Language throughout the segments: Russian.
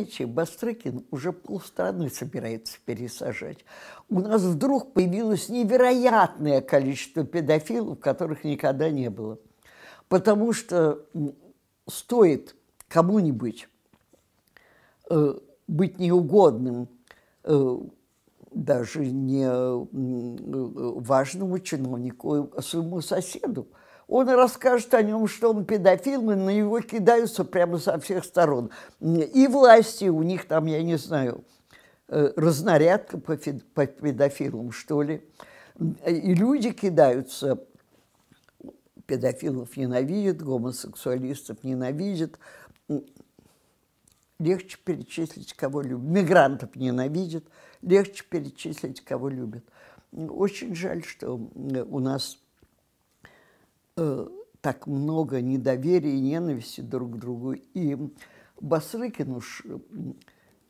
Знаете, Бастрыкин уже полстраны собирается пересажать. У нас вдруг появилось невероятное количество педофилов, которых никогда не было. Потому что стоит кому-нибудь э, быть неугодным, э, даже не э, э, важному чиновнику, а своему соседу, он расскажет о нем, что он педофил, и на него кидаются прямо со всех сторон. И власти у них там, я не знаю, э, разнарядка по, по педофилам, что ли. И люди кидаются, педофилов ненавидят, гомосексуалистов ненавидят. Легче перечислить, кого любят. Мигрантов ненавидят, легче перечислить, кого любят. Очень жаль, что у нас Э, так много недоверия и ненависти друг к другу. И Бастрыкин уж э,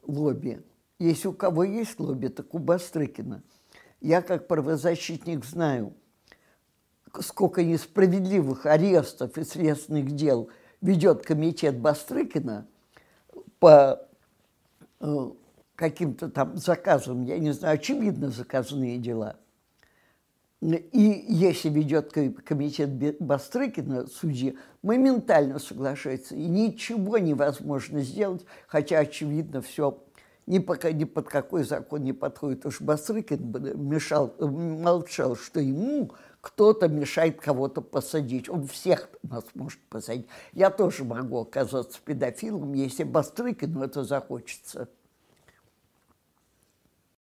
лобби. Если у кого есть лобби, так у Бастрыкина. Я как правозащитник знаю, сколько несправедливых арестов и следственных дел ведет комитет Бастрыкина по э, каким-то там заказам, я не знаю, очевидно заказные дела – и если ведет комитет Бастрыкина, судьи, моментально соглашается. И ничего невозможно сделать, хотя, очевидно, все ни, пока, ни под какой закон не подходит. Уж Бастрыкин мешал, молчал, что ему кто-то мешает кого-то посадить. Он всех нас может посадить. Я тоже могу оказаться педофилом, если Бастрыкину это захочется.